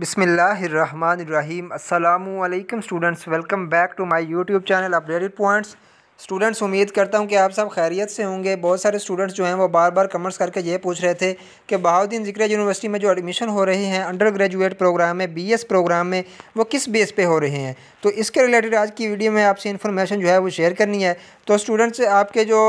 बिसमीम् अल्लाम students welcome back to my YouTube channel updated points students उम्मीद करता हूं कि आप सब खैरियत से होंगे बहुत सारे स्टूडेंट्स जो हैं वो बार बार कमर्स करके ये पूछ रहे थे कि बहाउद्दीन जिक्र यूनिवर्सिटी में जो एडमिशन हो रहे हैं अंडर ग्रेजुएट प्रोग्राम में एस प्रोग्राम में वो किस बेस पर हो रहे हैं तो इसके रिलेटेड आज की वीडियो में आपसे इन्फॉर्मेशन जो है वो शेयर करनी है तो स्टूडेंट्स आपके जो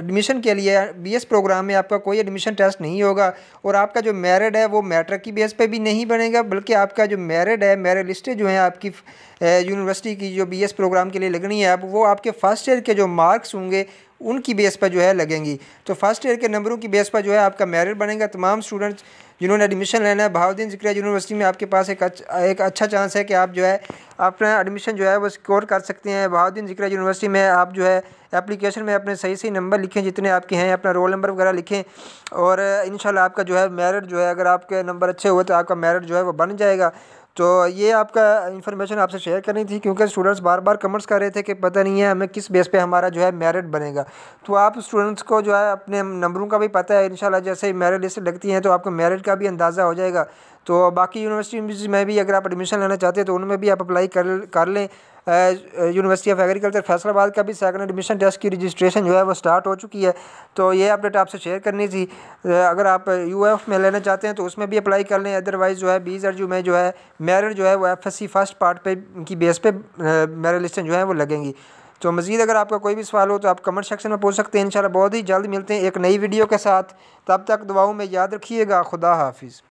एडमिशन के लिए बीएस प्रोग्राम में आपका कोई एडमिशन टेस्ट नहीं होगा और आपका जो मेरिड है वो मैट्रिक की बेस पे भी नहीं बनेगा बल्कि आपका जो मेरिड है मेरिट लिस्टें जो हैं आपकी यूनिवर्सिटी की जो बीएस प्रोग्राम के लिए लगनी है अब वो आपके फर्स्ट ईयर के जो मार्क्स होंगे उनकी बेस पर जो है लगेंगी तो फर्स्ट ईयर के नंबरों की बेस पर जो है आपका मेरिट बनेगा तमाम स्टूडेंट्स जिन्होंने एडमिशन लेना है बहाउद्दीन जिक्रिया यूनिवर्सिटी में आपके पास एक अच्छा एक अच्छा चांस है कि आप जो है अपना एडमिशन जो है वो स्कोर कर सकते हैं बहाउद्दीन जिक्रिया यूनिवर्सिटी में आप जो है एप्लीकेशन में अपने सही सही नंबर लिखें जितने आपके हैं अपना रोल नंबर वगैरह लिखें और इन आपका जो है मेरिट जो है अगर आपके नंबर अच्छे हुए तो आपका मेरिट जो है वो बन जाएगा तो ये आपका इन्फॉर्मेशन आपसे शेयर करनी थी क्योंकि स्टूडेंट्स बार बार कमेंट्स कर रहे थे कि पता नहीं है हमें किस बेस पे हमारा जो है मेरिट बनेगा तो आप स्टूडेंट्स को जो है अपने नंबरों का भी पता है इंशाल्लाह जैसे मेरिट लिस्ट लगती हैं तो आपको मेरिट का भी अंदाज़ा हो जाएगा तो बाकी यूनिवर्सिटी में भी अगर आप एडमिशन लेना चाहते हैं तो उनमें भी आप अप्लाई कर कर लें यूनिवर्सिटी ऑफ एग्रीकल्चर फैसलाबाद का भी सेकंड एडमिशन टेस्ट की रजिस्ट्रेशन जो है वो स्टार्ट हो चुकी है तो ये अपडेट आपसे शेयर करनी थी अगर आप यू एफ में लेना चाहते हैं तो उसमें भी अप्लाई कर लें अदरवाइज़ जो है बीस आरजू में जो है मेरिट जो है वो F S C first part पे की बेस पर मेरिट लिस्टें जो है वो लगेंगी तो मज़ीद अगर आपका कोई भी सवाल हो तो आप कमेंट सेक्शन में पूछ सकते हैं इन बहुत ही जल्द मिलते हैं एक नई वीडियो के साथ तब तक दुआओं में याद रखिएगा खुदा हाफिज़